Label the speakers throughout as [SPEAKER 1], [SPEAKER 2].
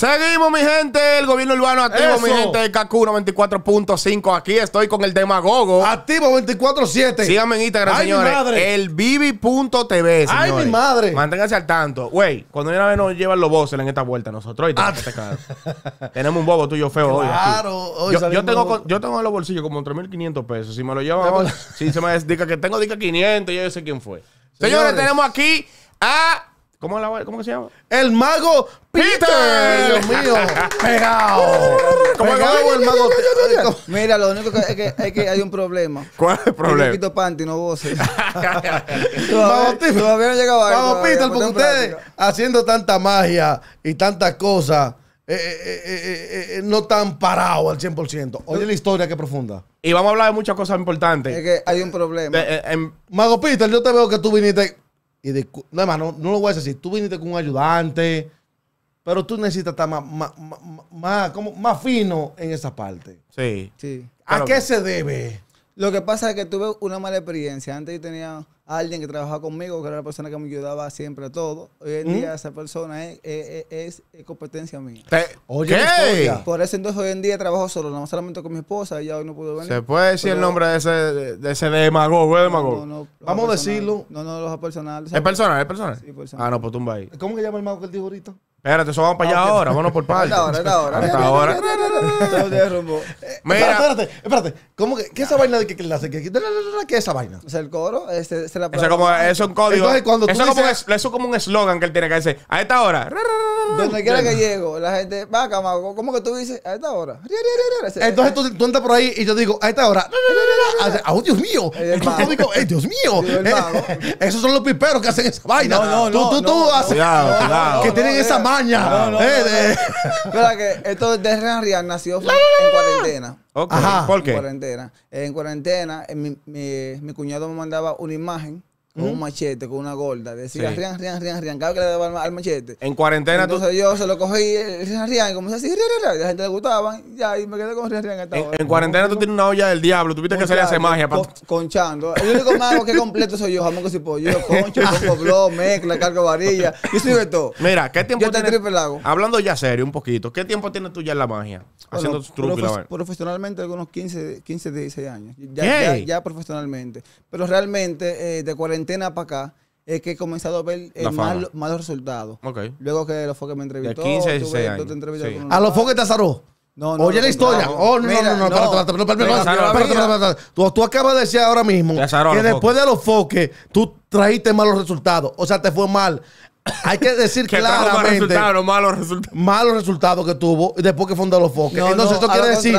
[SPEAKER 1] Seguimos, mi gente. El gobierno urbano activo, mi gente. de KQ 24.5, Aquí estoy con el demagogo. Activo 24-7. Síganme en Instagram, señores. Mi madre. El Bibi.tv. Ay, mi madre. Manténganse al tanto. Güey, cuando una vez nos llevan los bosses en esta vuelta, nosotros ah. este tenemos, un bobo tuyo feo hoy. Claro, yo, tengo, en los bolsillos como 3.500 pesos. Si me lo llevan, si se me dice que tengo, dica 500, yo sé quién fue. señores tenemos aquí a ¿Cómo, se llama? El mago Peter, Dios mío. Pegado.
[SPEAKER 2] Pegado
[SPEAKER 3] el mago Peter. Mira, lo único que es, que es que, hay un problema.
[SPEAKER 1] ¿Cuál es el problema? Un
[SPEAKER 3] poquito panty, no
[SPEAKER 2] voces. Mago Peter, porque ustedes haciendo tanta magia y tantas cosas. Eh, eh, eh, no están parados al 100%. Oye la historia que profunda. Y vamos a hablar de muchas cosas importantes. Es que hay un problema. Mago Peter, yo te veo que tú viniste y más, no, lo voy a decir. Tú viniste con un ayudante, pero tú necesitas estar más, más, como, más fino en esa parte.
[SPEAKER 1] Sí. sí. ¿A qué se debe?
[SPEAKER 2] Lo que pasa es que tuve una mala experiencia.
[SPEAKER 3] Antes yo tenía alguien que trabajaba conmigo, que era la persona que me ayudaba siempre a todo. Hoy en ¿Mm? día esa persona es, competencia mía. Oye, por eso entonces hoy en día trabajo solo, no solamente con mi esposa, ella hoy no pudo venir. ¿Se puede decir el nombre
[SPEAKER 1] de ese, de ese Vamos
[SPEAKER 3] a decirlo. No, no, los personales. ¿Es personal? ¿Es personal? Sí, personal. Ah, no, pues tumba ahí. ¿Cómo que llama el mago
[SPEAKER 2] que él dijo ahorita?
[SPEAKER 1] Espérate, eso vamos para ah, allá ahora, vámonos por parte. Hasta ahora, hasta ahora.
[SPEAKER 2] Mira. Espérate, espérate. ¿Cómo que, ¿Qué es esa vaina de que ¿Qué es esa vaina? O sea, el
[SPEAKER 3] coro, ese se la Eso es un código. eso,
[SPEAKER 1] como es como un eslogan que él tiene que decir. A esta hora.
[SPEAKER 3] Donde quiera que llego, la gente, va, camargo ¿cómo que tú dices? A esta hora. Entonces
[SPEAKER 2] tú, tú entras por ahí y yo digo, a esta hora. ¡Oh, Dios mío! El código, Dios mío! Eh, esos son los piperos que hacen esa vaina. Tú, tú, tú Cuidado, cuidado.
[SPEAKER 3] Que tienen esa esto eh,
[SPEAKER 1] de...
[SPEAKER 3] que esto de Real nació en cuarentena.
[SPEAKER 1] ¿Por qué? En
[SPEAKER 3] cuarentena. En cuarentena, eh, mi cuñado me mandaba una imagen con un machete, con una gorda. Decía, rian, rian, rian, rian. Cada que le daba al, machete.
[SPEAKER 1] En cuarentena Entonces
[SPEAKER 3] yo se lo cogí, eh, rian, rian, y como así, rian, rian, La gente le gustaba, ya, y me quedé con rian, rian. En, cuarentena
[SPEAKER 1] tú tienes una olla del diablo. Tuviste que salir a hacer magia.
[SPEAKER 3] Conchando. El único mago que completo soy yo, jamón si si Yo concho, Con Pobló mezcla, cargo varilla. Yo soy de todo. Mira, ¿qué tiempo tienes?
[SPEAKER 1] Hablando ya serio un poquito, ¿qué tiempo tienes tú ya en la magia? Haciendo tus trucos.
[SPEAKER 3] profesionalmente, algunos 15, 15, 16 años. Ya, ya, profesionalmente. Pero realmente, eh, de cuarentena cuarentena para acá es que he comenzado a ver eh, malos resultados. Luego que los foques me entrevistó. 15 a 16 A los foques te azaró. No, no, Oye la historia. No, oh, no,
[SPEAKER 2] no, no, tú, acabas de decir ahora mismo que después de los foques tú trajiste malos resultados. O sea, te fue mal. Hay que decir que claramente.
[SPEAKER 1] malos resultados.
[SPEAKER 2] Malos resultados que tuvo después que fundó los foques. Entonces, esto quiere decir.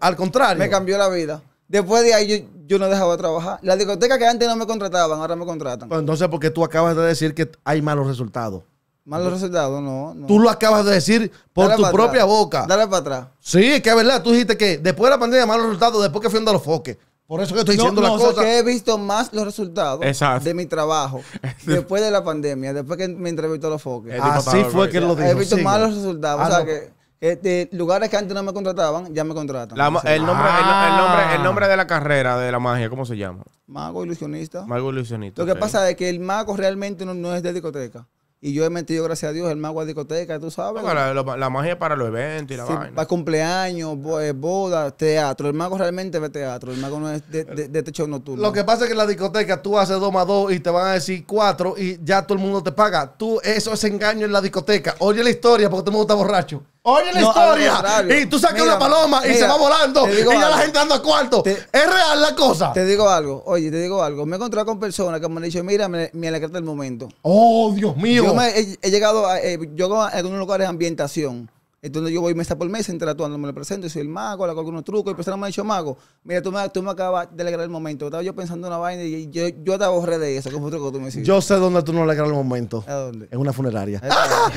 [SPEAKER 3] al contrario. Me cambió la vida. Después de ahí, yo, yo no dejaba de trabajar. La discoteca que
[SPEAKER 2] antes no me contrataban, ahora me contratan. Entonces, entonces, qué tú acabas de decir que hay malos resultados. Malos
[SPEAKER 3] resultados, no, Tú lo
[SPEAKER 2] acabas de decir por tu propia
[SPEAKER 3] boca. Dale para atrás.
[SPEAKER 2] Sí, es que es verdad. Tú dijiste que después de la pandemia, malos resultados, después que fui a los foques. Por eso que estoy diciendo la las cosas. he
[SPEAKER 3] visto más los resultados de mi trabajo después de la pandemia, después que me entrevistó a los foques. Así fue que lo dijo. He visto malos resultados. o ah, sea que este, lugares que antes no me contrataban, ya me contratan. el, nombre, el, ah. nombre,
[SPEAKER 1] de la carrera de la magia, ¿cómo se llama?
[SPEAKER 3] Mago ilusionista.
[SPEAKER 1] Mago ilusionista. Lo que pasa
[SPEAKER 3] es que el mago realmente no, es de discoteca. Y yo he metido, gracias a Dios, el mago a discoteca, tú sabes.
[SPEAKER 1] la, magia es magia para los eventos y la vaina.
[SPEAKER 3] Para cumpleaños, eh, bodas, teatro. El mago realmente ve teatro. El mago no es de, techo este nocturno. Lo que pasa
[SPEAKER 1] es que en la
[SPEAKER 2] discoteca tú haces dos más dos y te van a decir cuatro y ya todo el mundo te paga. Tú, eso es engaño en la discoteca. Oye la historia porque todo me mundo borracho. Oye la historia. Y tú sacas una paloma y se va volando. Y ya la gente anda a cuarto. es real la cosa. Te
[SPEAKER 3] digo algo. Oye, te digo algo. Me he encontrado con personas que me han dicho, mira, me, me alegraste el momento.
[SPEAKER 2] Oh, Dios mío. Yo me
[SPEAKER 3] he, llegado a, eh, yo a algunos lugares de ambientación. Entonces yo voy mesa por mesa interactuando, me lo presento, soy el mago, le hago algunos trucos, y el persona me ha dicho, mago, mira, tú me, tú me acabas de alegrar el momento. Estaba yo pensando en una vaina y yo, yo te de eso, que otro que tú me hiciste. Yo sé
[SPEAKER 2] dónde tú no alegras el momento. ¿A dónde? En una funeraria. ¡Ah!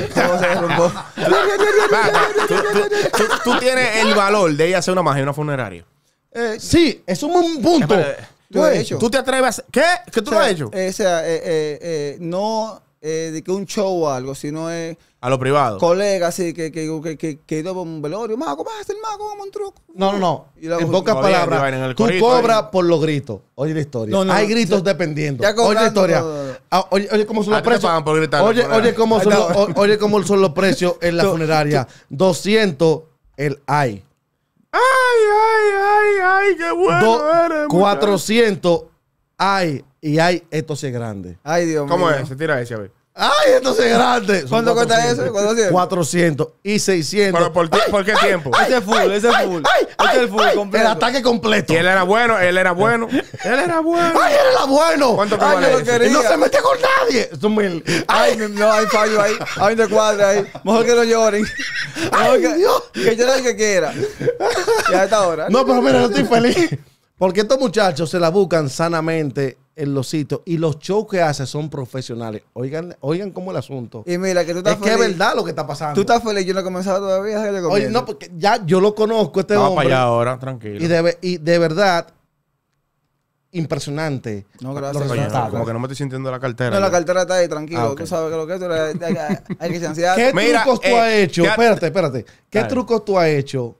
[SPEAKER 1] Tú tienes el valor de ir a hacer una magia en una funeraria. Eh, sí, eso es un punto. ¿Tú, has hecho? ¿Tú te atreves a...
[SPEAKER 3] ¿Qué? ¿Qué tú no has hecho? Eh, o sea, eh, no de que un show o algo, sino es... A lo privado. Colegas, sí, que, que, que, que, que ido a un velorio. Mago, a el mago, vamos un truco. No, no, no. en pocas palabras,
[SPEAKER 2] tú cobras por los gritos. Oye la historia. No, Hay gritos dependiendo. oye la historia. oye, cómo son los precios. gritar, oye, oye, cómo son los, oye son los precios en la funeraria. 200 el hay.
[SPEAKER 1] ¡Ay, Ay, ay, ay, ay, qué bueno. eres, 400
[SPEAKER 2] hay. Y hay, esto sí es grande. Ay, Dios
[SPEAKER 1] mío. ¿Cómo es? Se tira ese, a ver. ¡Ay, esto es grande! ¿Cuánto cuesta eso?
[SPEAKER 2] 400. y 600. ¿Pero por, qué tiempo? ese es full, ese es full. Ese es full completo. El ataque completo. Y él era bueno, él era bueno. él
[SPEAKER 1] era bueno. ¡Ay, él era
[SPEAKER 2] bueno! ¿Cuánto ay, quería. Y no se mete con nadie. Ay, no, hay fallo ahí. Hay
[SPEAKER 3] un cuadra ahí. Mejor que no lloren. Mejor que, Dios. que lloren el que quiera. Ya está ahora. No, pero mira, yo estoy feliz.
[SPEAKER 2] Porque estos muchachos se la buscan sanamente en los sitios y los shows que hace son profesionales. Oigan, oigan cómo el asunto. Y
[SPEAKER 3] mira, que tú estás Es
[SPEAKER 2] que es verdad lo que está pasando. Tú estás feliz, yo no he comenzado todavía. Oye, no, porque ya yo lo conozco este Vamos hombre. para allá ahora, tranquilo. Y de, y de verdad, impresionante. No, gracias. como que
[SPEAKER 1] no me estoy sintiendo la cartera. No, la cartera está ahí, tranquilo. Ah, tú
[SPEAKER 3] sabes que lo que es, hay, hay, hay que ¿Qué trucos tú eh, has hecho?
[SPEAKER 2] Espérate, espérate. ¿Qué trucos tú has hecho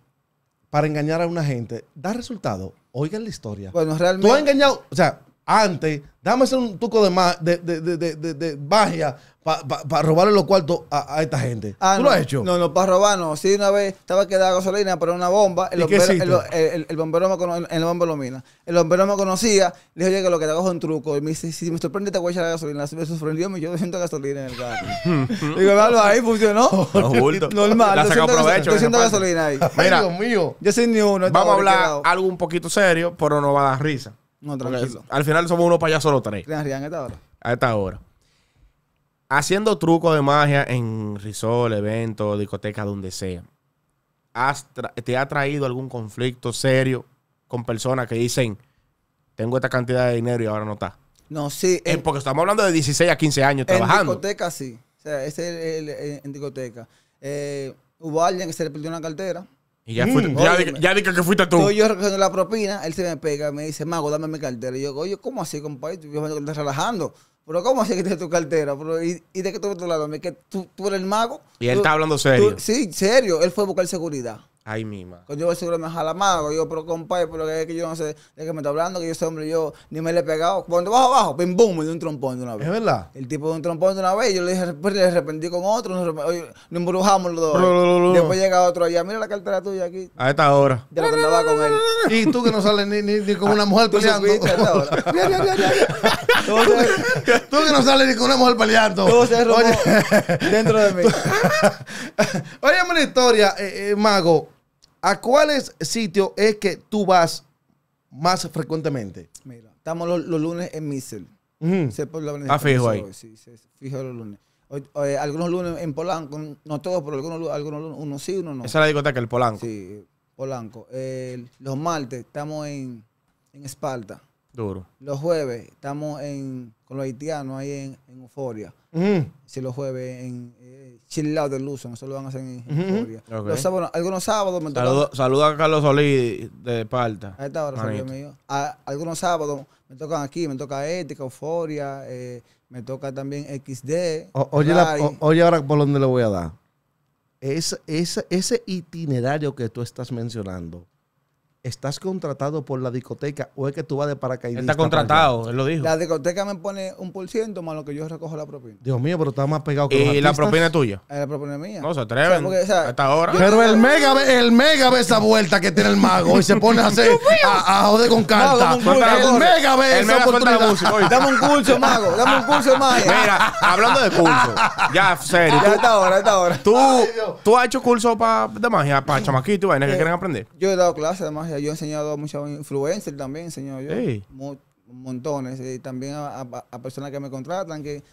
[SPEAKER 2] para engañar a una gente? ¿Da resultado? Oigan la historia. Bueno, realmente. Tú has engañado, o sea, antes, déjame hacer un truco de, ma de, de, de, de magia para robarle los cuartos a, a esta gente. Ah, ¿Tú lo has hecho? No, no, para robar no. Sí, una vez estaba quedada gasolina para una bomba. El, bombero,
[SPEAKER 3] el, el, bombero, me conocía, el, bombero El bombero me conocía. Le dije, oye, que lo que te hago es un truco. Y me dice, si me sorprende, te voy a echar la gasolina. me sorprendió, me yo siento gasolina en el carro. Digo, ahí, funcionó. Normal. La sacó provecho. Yo siento gasolina ahí. Mira, Dios mío.
[SPEAKER 1] Yo soy ni uno. Vamos a hablar algo un poquito serio, pero no va a dar risa al final somos unos allá solo tres. a esta hora. Haciendo trucos de magia en risol, evento discoteca, donde sea. ¿Te ha traído algún conflicto serio con personas que dicen, tengo esta cantidad de dinero y ahora no está? No, sí. Eh, porque estamos hablando de 16 a 15 años trabajando. En
[SPEAKER 3] discoteca sí. O sea, ese es en discoteca. Eh, hubo alguien que se le perdió una cartera y ya, mm, fuiste, ya, ya dije que fuiste tú. yo recogiendo la propina, él se me pega, me dice, Mago, dame mi cartera. Y yo, oye, ¿cómo así, compadre? Yo me estoy relajando. Pero ¿cómo así que tienes tu cartera? Pero, ¿y, de que tú me tu lado ¿Que tú, tú, eres el mago? Y él está hablando serio. sí, serio. Él fue a buscar seguridad. Ay, mima. Cuando yo voy seguro me jala mago yo, pero compadre, pero que es que yo no sé de qué me está hablando, que yo soy hombre, yo ni me le he pegado. Cuando bajo abajo, pim, boom, me un trompón de una vez. Es verdad. El tipo de un trompón de una vez, yo le, dije pues, le arrepentí con otro, nos, embrujamos los dos. Después llega otro allá, mira la cartera tuya aquí.
[SPEAKER 1] A esta hora.
[SPEAKER 3] De lo que andaba
[SPEAKER 2] con él. Y tú que no sales ni, ni, ni con una mujer ah, peleando. Tú que no sales ni con una mujer peleando. Todo se dentro de mí. Oye, una historia, eh, eh, Mago. ¿A cuáles sitios es que tú vas más frecuentemente? Mira, estamos los, lunes en
[SPEAKER 1] Missel.
[SPEAKER 3] Ah, fijo ahí. Sí, fijo los lunes. algunos lunes en Polanco, no todos, pero algunos, algunos lunes, uno sí, uno no. Esa es
[SPEAKER 1] la discoteca, el Polanco. Sí,
[SPEAKER 3] Polanco. los martes estamos en, en Esparta. Duro. Los jueves estamos en con los haitianos ahí en, en Euforia. Si los jueves en eh, Chile de luz eso lo van a hacer en, Euforia. algunos sábados me tocan.
[SPEAKER 1] Saluda a Carlos Solís de Parta. mío.
[SPEAKER 3] algunos sábados me tocan aquí, me toca Ética, Euforia, eh, me toca también XD.
[SPEAKER 1] oye, ahora por dónde
[SPEAKER 2] le voy a dar. ese itinerario que tú estás mencionando ¿Estás contratado por la discoteca o es que tú vas de paracaidista? Está contratado, pues él lo dijo. La discoteca me pone un por ciento más lo que yo recojo la propina. Dios mío, pero está más pegado que ¿Y la propina es tuya?
[SPEAKER 1] Eh, la propina es mía. No se atreven. hasta
[SPEAKER 2] ahora. Pero el mega, ve, el mega esa vuelta que tiene el
[SPEAKER 1] mago y se pone a hacer a, a, joder con carta. mega ve esa Dame un curso, mago. Dame un curso, mago. Mira, hablando de curso. ya, serio. Ya está ahora, está ahora. ¿Tú, tú has hecho curso de magia para chamaquitos y vainas que quieren aprender?
[SPEAKER 3] Yo he dado clases de magia yo he enseñado a muchos influencers también, enseñado yo. montones. Y eh, también a, personas que me contratan, que,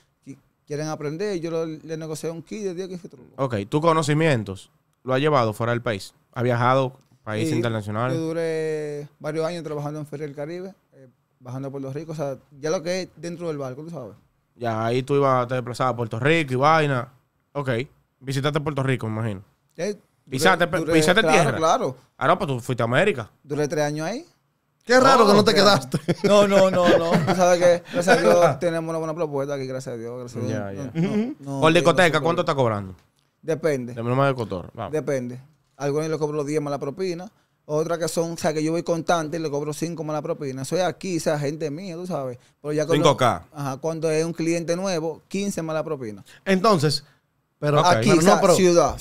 [SPEAKER 3] quieren aprender. Yo le negocio un kit de 10,
[SPEAKER 1] Ok, tus conocimientos lo has llevado fuera del país. ha viajado a países internacionales? Yo
[SPEAKER 3] duré varios años trabajando en Feria del Caribe, eh, bajando a Puerto Rico. O sea, ya lo que es dentro del barco, tú sabes.
[SPEAKER 1] Ya, ahí tú ibas, te desplazabas a Puerto Rico y vaina. Ok. Visitaste Puerto Rico, me imagino. Eh, Pisaste, pisaste tierra. Claro, Ah, no, pues tú fuiste a América.
[SPEAKER 3] Duré tres años ahí. Qué raro que no te quedaste. No, no, no, no. Tú sabes que, gracias a Dios, tenemos una buena propuesta aquí, gracias a Dios. Gracias a Dios. Ya, ya. Por discoteca, ¿cuánto está cobrando? Depende. De más de cotor. Depende. Algunos le cobro 10 más la propina. Otras que son, o sea, que yo voy constante y le cobro 5 más la propina. Soy aquí, o sea, gente mía, tú sabes. cuando, 5K. Ajá, cuando es un cliente nuevo, 15 más la propina.
[SPEAKER 2] Entonces, pero aquí, pero no, pero, ciudad.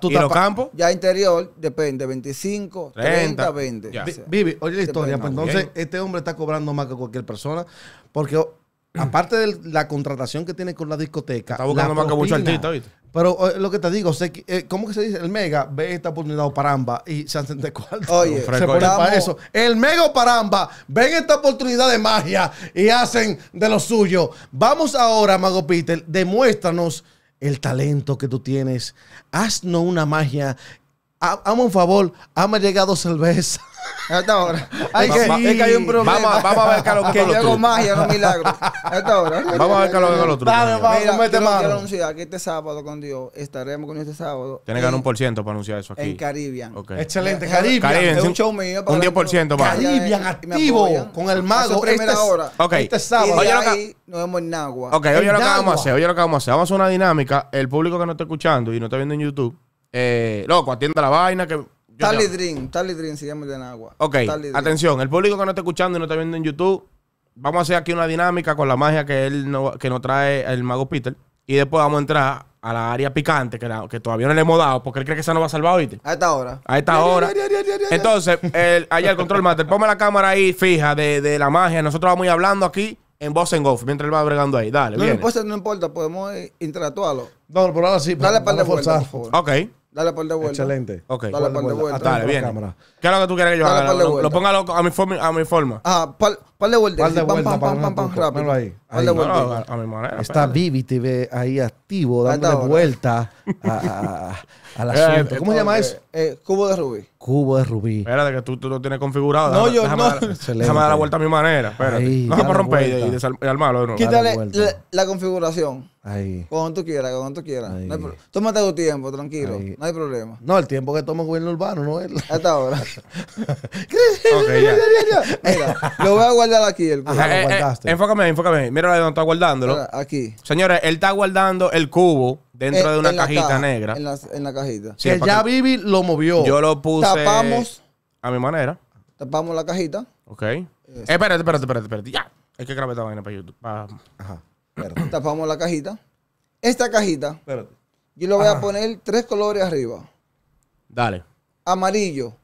[SPEAKER 2] Pero campo?
[SPEAKER 3] Ya interior, depende, 25, 30, 20. Vivi, oye la historia. Pues, entonces,
[SPEAKER 2] este hombre está cobrando más que cualquier persona. Porque aparte de la contratación que tiene con la discoteca. Está buscando más que muchos artistas, ¿viste? Pero lo que te digo, sé eh, ¿cómo que se dice? El Mega ve esta oportunidad o Paramba y se hacen de cuarto. Oye, se ponen para eso. El Mega o Paramba ven esta oportunidad de magia y hacen de lo suyo. Vamos ahora, Mago Peter, demuéstranos el talento que tú tienes. Haznos una magia. Hazme un favor, hazme llegado cerveza. Hasta ahora. Hay que, es que hay un problema. Vamos, a ver, Carlos, que yo hago magia, no
[SPEAKER 3] milagro. Vamos a ver qué lo haga el otro. Dale, vamos, mete mano. Quiero anunciar que este sábado con Dios estaremos con este sábado. Tiene que ganar un
[SPEAKER 1] por ciento para anunciar eso aquí. En Caribbean. Excelente, Caribbean. un show mío. Para un 10% más. Caribbean
[SPEAKER 2] activo con el mago. Primera
[SPEAKER 3] este, hora.
[SPEAKER 1] Este sábado.
[SPEAKER 3] Y ahí nos vemos en agua. Ok, oye lo que
[SPEAKER 1] vamos a hacer. Oye lo que vamos a hacer. Vamos a hacer una dinámica. El público que nos está escuchando y no está viendo en YouTube. Eh, loco, atienda la vaina que Tally
[SPEAKER 3] Dream, Tally Dream se llama el de Nagua.
[SPEAKER 1] Ok, atención, el público que no está escuchando y no está viendo en YouTube, vamos a hacer aquí una dinámica con la magia que él que nos trae el mago Peter. Y después vamos a entrar a la área picante que, que todavía no le hemos dado porque él cree que se no va a salvar ahorita.
[SPEAKER 3] A esta hora. A esta hora. Entonces,
[SPEAKER 1] allá el control master, ponme la cámara ahí fija de, la magia. Nosotros vamos a hablando aquí en voz en off mientras él va bregando ahí. Dale, no, importa,
[SPEAKER 3] no importa, podemos eh, interactuarlo.
[SPEAKER 2] No, por ahora sí. Dale para
[SPEAKER 1] reforzar, por favor. Ok.
[SPEAKER 3] Dale pa'l de vuelta. Excelente. Ok. Dale por de vuelta.
[SPEAKER 1] dale, bien. ¿Qué es lo que tú quieres que yo haga? Lo, ponga a, mi forma, a mi forma. Ah, pal, de vuelta. de
[SPEAKER 2] está Vivi TV ahí activo, dando vuelta a, a, la ¿Cómo se llama
[SPEAKER 1] eso? Eh, cubo de rubí.
[SPEAKER 2] Cubo de rubí.
[SPEAKER 1] Espérate, que tú, tú lo tienes configurado. No, yo no. Dar, déjame dar la vuelta a mi manera. Espérate. no se puede romper y, y, de nuevo. Quítale
[SPEAKER 3] la, configuración. Ahí. Cuando tú quieras, cuando tú quieras. Tómate tu tiempo, tranquilo. No hay problema.
[SPEAKER 2] No, el tiempo que toma el gobierno urbano, no es. Hasta ahora. Mira,
[SPEAKER 1] lo voy a guardar aquí. El eh, eh, enfócame enfócame Mira, de no está guardándolo. aquí. Señores, él está guardando el cubo dentro eh, de una cajita negra. En
[SPEAKER 3] la, cajita. si
[SPEAKER 1] el ya lo movió. Yo lo puse. Tapamos. A mi manera.
[SPEAKER 3] Tapamos la cajita.
[SPEAKER 1] Ok. Eh, espérate, espérate, espérate, espérate. Ya. Es que grabé esta vaina para YouTube. Ajá.
[SPEAKER 3] Tapamos la cajita. Esta cajita. Espérate. Yo lo voy a poner tres colores arriba. Dale. Amarillo,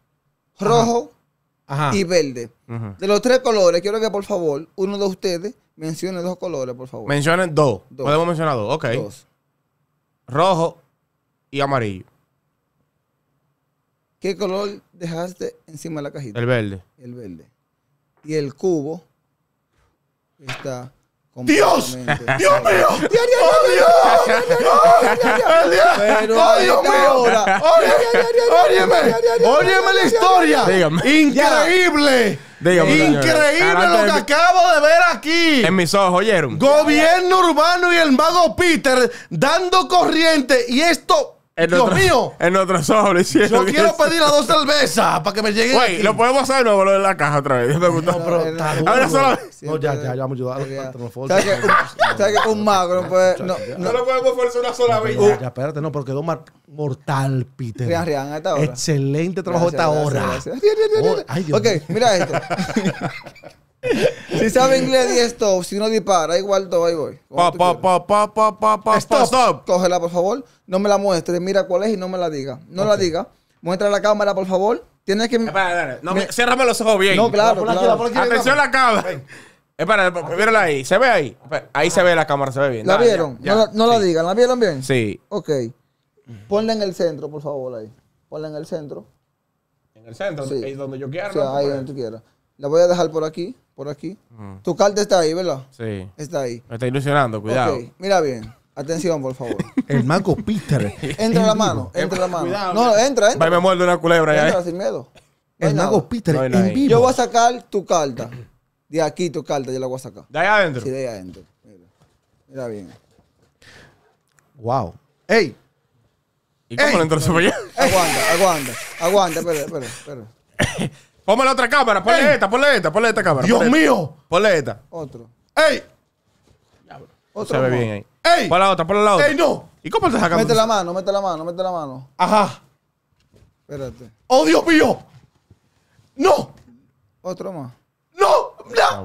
[SPEAKER 3] rojo
[SPEAKER 1] y verde. De
[SPEAKER 3] los tres colores, quiero que por favor uno de ustedes Mencione dos colores, por favor. Mencione dos. dos. Podemos mencionar
[SPEAKER 1] dos, ok. Dos. Rojo y amarillo.
[SPEAKER 3] ¿Qué color dejaste encima de la cajita? El verde. El verde. Y el cubo está
[SPEAKER 1] Dios, Dios mío, ¡Oh, Dios, Dios, Dios mío! ¡Dios Dios, la historia! ¡Increíble!
[SPEAKER 2] Dígame, Increíble lo que acabo de ver aquí.
[SPEAKER 1] En mis ojos, oyeron.
[SPEAKER 2] Gobierno urbano y el mago Peter dando corriente. Y esto ¡Dios mío!
[SPEAKER 1] En otros sobre, Yo quiero pedir las dos cervezas para que me lleguen. Güey, lo podemos hacer luego lo de la caja otra vez. No, no pero está duro. Ahora solo. No, ya, ya, ya hemos ayudado.
[SPEAKER 3] ¿Sabes un, mago no puede. No, lo podemos forzar una sola vez. Ya,
[SPEAKER 1] espérate, no,
[SPEAKER 2] pero quedó mortal, Peter. Rian, Rian, a esta hora. Excelente trabajo a esta hora. Ay, Dios Ok, mira esto.
[SPEAKER 3] Si sabe inglés, di esto. Si no dispara, igual todo, ahí voy. Pa, pa, pa, stop. stop. Cógela, por favor. No me la muestre. Mira cuál es y no me la diga. No la diga. Muestra la cámara, por favor. Tienes que.
[SPEAKER 1] Espera, espera. No, los ojos bien. No, claro. claro. la, Atención la cámara. Espérate, Espera, ahí. ¿Se ve ahí? Ahí se ve la cámara, se ve bien. ¿La vieron?
[SPEAKER 3] No, la digan. ¿La vieron bien? Sí. Ok. Ponla en el centro, por favor, ahí. Ponla en el centro. ¿En el centro? Ahí donde yo quiera. ahí donde tú quieras. La voy a dejar por aquí por aquí. Mm. Tu carta está ahí, ¿verdad? Sí. Está ahí. Me está
[SPEAKER 1] ilusionando, cuidado.
[SPEAKER 3] mira bien. Atención, por favor.
[SPEAKER 1] El mago Peter. entra la mano, entra la mano. Cuidado, no, entra, entra. Va y me muerde una culebra ya. Entra sin miedo. el mago Peter en vivo. Yo
[SPEAKER 3] voy a sacar tu carta. De aquí tu carta, yo la voy a sacar.
[SPEAKER 1] ¿De allá adentro? Sí,
[SPEAKER 3] de ahí adentro. Mira, mira bien. Wow. ¡Ey!
[SPEAKER 2] ¿Y cómo le entró su Aguanta,
[SPEAKER 1] aguanta, aguanta. Espera, espera, espera. Ponme la otra cámara, ponle esta, ponle esta, ponle esta cámara. Dios mío. Ponle esta. Otro. ¡Ey! Otro. Se ve bien ahí. ¡Ey! Ponle la otra, ponle la otra. ¡Ey, no! ¿Y cómo te sacas? Mete la mano,
[SPEAKER 3] mete la mano, mete la mano.
[SPEAKER 1] Ajá. Espérate.
[SPEAKER 3] ¡Oh, Dios mío! ¡No! Otro más.
[SPEAKER 1] ¡No!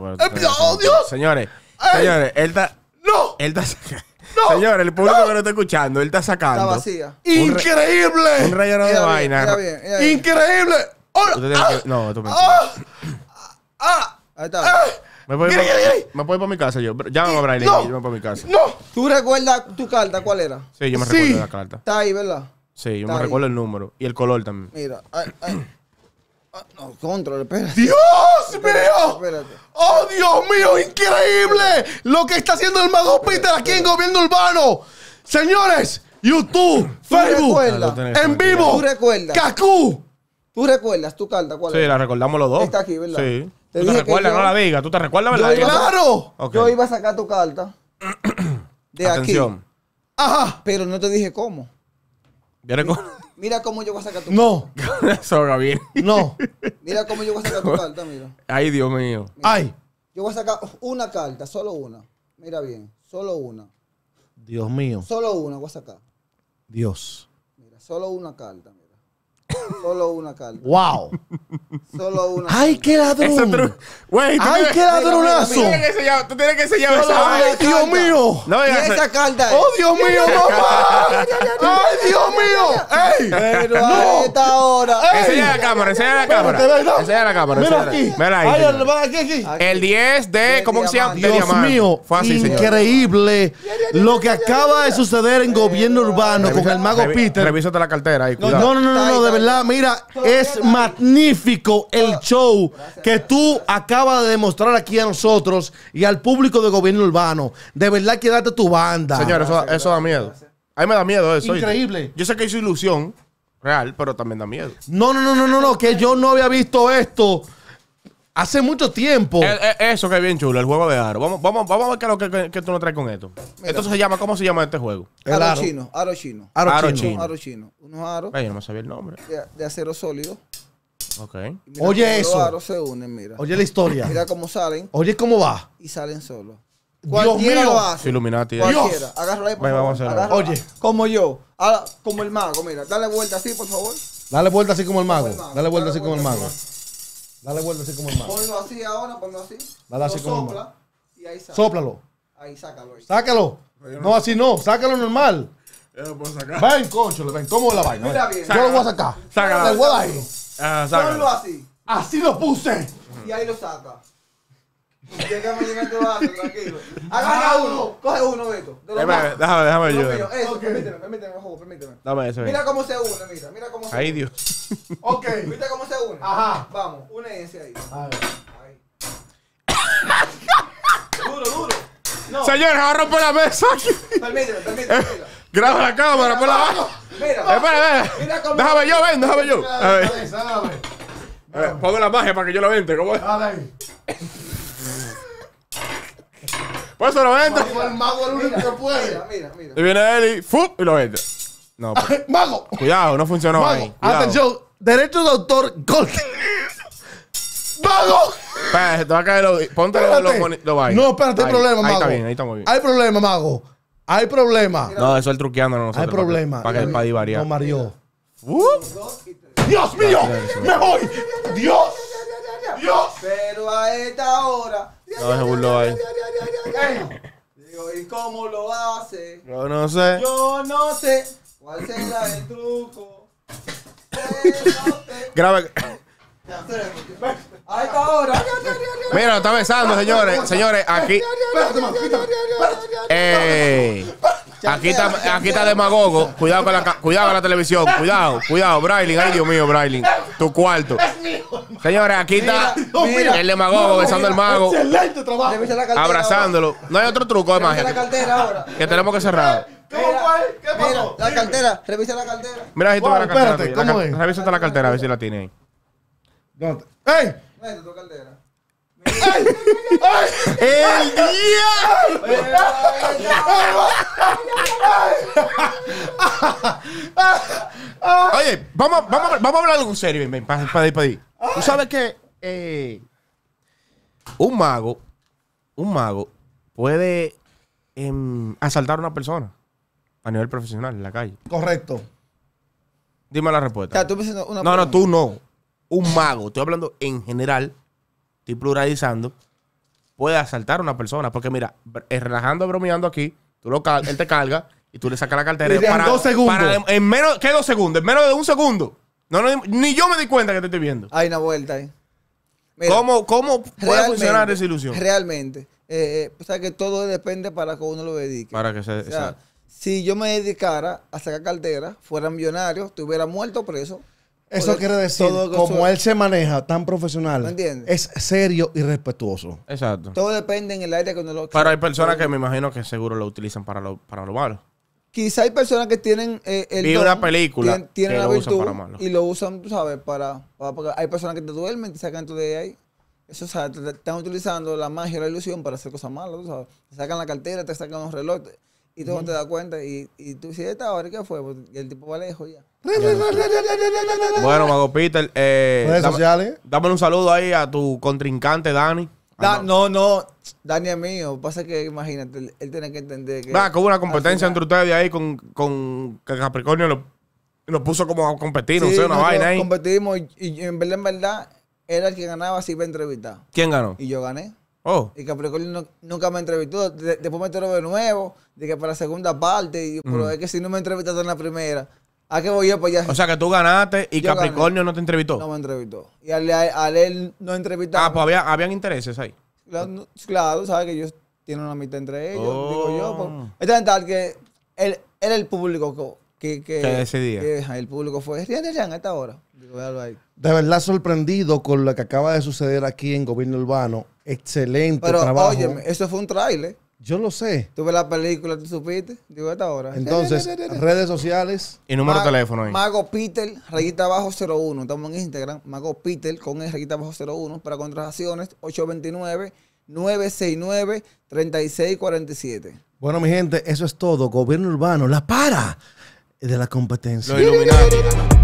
[SPEAKER 1] ¡No! Ah, eh, ¡Oh, Dios! Señores, señores, él está. ¡No! Él está sacando. No, Señores, el público no. que no está escuchando, él está sacando. Está vacía. ¡Increíble! Un relleno de vaina.
[SPEAKER 2] ¡Increíble!
[SPEAKER 1] Oh, ¡Ah! No, tú ah, me
[SPEAKER 3] ah, ¡Ah! Ahí está. Ah. Me voy, para,
[SPEAKER 1] me voy para mi casa yo. Llámame a Brian y yo me voy para mi casa.
[SPEAKER 3] No. ¿Tú recuerdas tu carta? ¿Cuál era? Sí, yo me
[SPEAKER 1] recuerdo la carta.
[SPEAKER 3] Está ahí, ¿verdad?
[SPEAKER 1] Sí, yo me recuerdo el número y el color también.
[SPEAKER 3] Mira. Ay, ay. Ah, No, control, espérate.
[SPEAKER 2] ¡Dios mío! Espérate. ¡Oh, Dios mío! ¡Increíble! Lo que está haciendo el Mago Peter aquí en Gobierno Urbano. Señores, YouTube, Facebook, En
[SPEAKER 3] en ¿Tú recuerdas? ¡Cacú! ¿Tú recuerdas tu carta? sí,
[SPEAKER 1] la recordamos los dos. Está aquí, ¿verdad? Sí. Te tú recuerdas, no la digas. Tú te recuerdas, ¿verdad? Yo, ¡Claro! Yo
[SPEAKER 3] iba a sacar tu carta
[SPEAKER 1] de Atención. aquí.
[SPEAKER 3] Ajá. Pero no te dije cómo.
[SPEAKER 1] Mira,
[SPEAKER 3] cómo yo voy a sacar tu carta. No.
[SPEAKER 1] Eso, bien. No. Mira cómo yo voy a sacar tu carta, mira. Ay, Dios mío. Ay.
[SPEAKER 3] Yo voy a sacar una carta, solo una. Mira bien, solo una.
[SPEAKER 1] Dios mío.
[SPEAKER 3] Solo una voy a sacar. Dios. Mira, solo una carta. Mira. Solo una carta.
[SPEAKER 2] ¡Wow! Solo una. ¡Ay, qué ladrón! Wey, ¡Ay, qué ladronazo! Tú
[SPEAKER 1] tienes que enseñar esa ¡Ay, Dios mío! No, esa carta. ¡Oh, Dios mío, mamá! ¡Ay, Dios mío! ¡Ey! Pero no. a esta hora. Enseña la cámara, enseña la cámara. Enseña la cámara. Mira aquí. Mira ahí. El 10 de. ¿Cómo se llama? Dios mío.
[SPEAKER 2] Increíble lo que acaba de suceder en gobierno urbano con el mago Peter.
[SPEAKER 1] Revísate la cartera ahí. No, no, no, no, de verdad
[SPEAKER 2] mira, es magnífico el show que tú acabas de demostrar aquí a nosotros y al público de gobierno urbano. De verdad, quédate tu banda. Señor,
[SPEAKER 1] eso, da miedo. A mí
[SPEAKER 2] me da miedo eso. Increíble.
[SPEAKER 1] Yo sé que hizo ilusión real, pero también da miedo.
[SPEAKER 2] No, no, no, no, no, no, que yo no había visto
[SPEAKER 1] esto Hace mucho tiempo. Eh, eh, eso que es bien chulo, el juego de aro. Vamos, vamos, vamos a ver qué es lo que, tú nos traes con esto. Entonces Esto se llama, ¿cómo se llama este juego? El aro, chino, aro chino. Aro, chino. Aro
[SPEAKER 3] chino. Unos aros. Ay, no me sabía el nombre. De, acero sólido. Ok. Oye eso. Los aros se unen, mira. Oye la historia. Mira cómo salen. Oye cómo va. Y salen solos. Cualquiera Dios mío. lo
[SPEAKER 1] hace. Eh. Cualquiera. Agárralo ahí, Oye.
[SPEAKER 3] Como yo. Ah, como el mago, mira. Dale vuelta así, por favor.
[SPEAKER 2] Dale vuelta así como el mago. Dale vuelta así como el mago. Dale vuelta así como el más. Ponlo
[SPEAKER 3] así ahora, ponlo así. Dale así como sopla, Y ahí saca. Sóplalo.
[SPEAKER 2] Ahí, sácalo. Sácalo. No, así no. Sácalo normal. Yo lo puedo Ven, concho, ven. ¿Cómo es la vaina? Mira bien. Yo lo voy a sacar. Sácalo. Ah, sácalo. Ponlo
[SPEAKER 3] así.
[SPEAKER 1] Así lo puse.
[SPEAKER 3] Y ahí lo saca. Déjame llegar tranquilo. Agarra ah, uno, coge uno de estos. déjame, déjame, déjame yo. Eso, okay. permíteme, permíteme, permíteme.
[SPEAKER 1] Dame eso. Mira cómo
[SPEAKER 3] se une, mira, mira cómo se Ay, une. Dios. Ok. ¿Viste cómo se une? Ajá. Vamos, une ese ahí. A ver. Ahí. duro, duro.
[SPEAKER 1] No. Señor, se va la mesa. Permíteme, eh, permíteme. graba la cámara, por la mano. Mira. espera, eh, espera. Mira déjame yo, ven, déjame yo. A ver. pongo la magia para que yo la vente. ¿Cómo es? Dale por eso lo vende.
[SPEAKER 2] El mago es el único que puede. Mira, mira,
[SPEAKER 1] mira. Y viene él y ¡fum! y lo vende. No.
[SPEAKER 2] Pues. ¡Mago!
[SPEAKER 1] Cuidado, no funcionó mago. ahí. Cuidado. Atención, derecho, de autor, corte. ¡Mago! Espérate, te va a caer lo, Ponte los lo, lo, No, espérate, hay problema, mago. Ahí está bien, ahí está muy bien. Hay
[SPEAKER 2] problema, mago. Hay problema.
[SPEAKER 1] No, eso es el truqueando no Hay problema. Para que el padi varía. No, Mario. ¡Dios mío! ¡Me
[SPEAKER 2] voy! ¡Dios!
[SPEAKER 3] ¡Dios! Pero a esta hora.
[SPEAKER 1] No, se burló ahí.
[SPEAKER 3] Digo, ¿y cómo lo hace?
[SPEAKER 1] Yo no sé.
[SPEAKER 3] Yo no sé cuál
[SPEAKER 2] será el truco. Graba. ahí esta hora.
[SPEAKER 1] Mira, está besando, señores. Señores, aquí. Ey. Aquí está, aquí está demagogo. Cuidado con la, cuidado la televisión. Cuidado, cuidado, Brailing. Ay, Dios mío, Brailing. Tu cuarto. Señores, aquí está mira, el demagogo besando al mago. Excelente
[SPEAKER 2] trabajo. Abrazándolo.
[SPEAKER 1] No hay otro truco de
[SPEAKER 3] magia.
[SPEAKER 1] Que tenemos que cerrar. ¿Cómo es?
[SPEAKER 3] ¿Qué pasó? la cartera, revisa la cartera. Mira, si tú la cartera.
[SPEAKER 1] Espérate, ¿cómo es? Revisa la cartera, a ver si la tiene ahí. ¡Ey!
[SPEAKER 3] Mira, tu cartera
[SPEAKER 2] día!
[SPEAKER 1] Oye, vamos, vamos, vamos a hablar algo serio, Tú sabes que un mago, un mago puede asaltar a una persona a nivel profesional en la calle. Correcto. Dime la respuesta. tú
[SPEAKER 3] No, no, tú no.
[SPEAKER 1] Un mago. Estoy hablando en general estoy pluralizando, puede asaltar a una persona. Porque mira, eh, relajando, bromeando aquí, tú lo él te carga y tú le sacas la cartera. Para, dos segundos. en menos, ¿Qué dos segundos? En menos de un segundo. No, ni yo me di cuenta que te estoy viendo. Hay una vuelta ahí. ¿Cómo, ¿Cómo puede funcionar esa ilusión?
[SPEAKER 3] Realmente. Eh, eh, o sea que todo depende para que uno lo dedique.
[SPEAKER 1] Para que se. O sea,
[SPEAKER 3] si yo me dedicara a sacar cartera, fuera millonario, estuviera muerto preso.
[SPEAKER 2] Eso quiere decir, como él se maneja tan profesional, es serio y respetuoso.
[SPEAKER 1] Exacto. Todo
[SPEAKER 3] depende en el aire que uno lo Pero
[SPEAKER 1] hay personas que me imagino que seguro lo utilizan para lo, para lo malo.
[SPEAKER 3] Quizá hay personas que tienen eh, el una película tienen, la virtud y lo usan, tú sabes, para, hay personas que te duermen, te sacan tu de ahí. Eso, o sea, te, están utilizando la magia, la ilusión para hacer cosas malas, tú sabes. Te sacan la cartera, te sacan los relojes. Y tú no te das cuenta. Y, y tú, si esta hora, ¿qué fue? Pues, y el tipo va lejos ya. bueno, Mago
[SPEAKER 1] Peter, eh, un saludo ahí a tu contrincante, Dani. Ah, no, no, Dani es mío. Pasa que
[SPEAKER 3] imagínate, él, tiene que entender que. Va, que hubo una competencia ah, entre
[SPEAKER 1] ustedes ahí con, con Capricornio. Lo, lo puso como a competir, no sé, una vaina ahí.
[SPEAKER 3] Competimos y, en verdad, en verdad, era el que ganaba si iba a entrevistar. ¿Quién ganó? Y yo gané. Oh. Y Capricornio nunca me entrevistó. después me enteró de nuevo, de que para la segunda parte. pero mm. es que si no me entrevistaste en la primera,
[SPEAKER 1] ¿a qué voy yo para O sea que tú ganaste y Capricornio no te entrevistó. No me entrevistó.
[SPEAKER 3] Y al, él no entrevistaba. Ah, pues había,
[SPEAKER 1] habían intereses ahí.
[SPEAKER 3] Claro, sabes que ellos tienen una amistad entre ellos, digo yo. Pues. Oh. Este es tal que él era el público que, que, el público fue a esta hora. De
[SPEAKER 2] verdad sorprendido con lo que acaba de suceder aquí en Gobierno Urbano. Excelente Pero, trabajo.
[SPEAKER 3] eso fue un trailer.
[SPEAKER 2] Yo lo sé.
[SPEAKER 3] Tuve la película, tú supiste. Digo, esta hora. Entonces, redes
[SPEAKER 2] sociales.
[SPEAKER 1] Y número de teléfono ahí. Mago
[SPEAKER 3] Peter, rayita abajo 01. Estamos en Instagram. Mago Peter con el rayita abajo 01. Para contrataciones, 829-969-3647.
[SPEAKER 2] Bueno, mi gente, eso es todo. Gobierno Urbano, la para. e della competenza. Lo illuminati.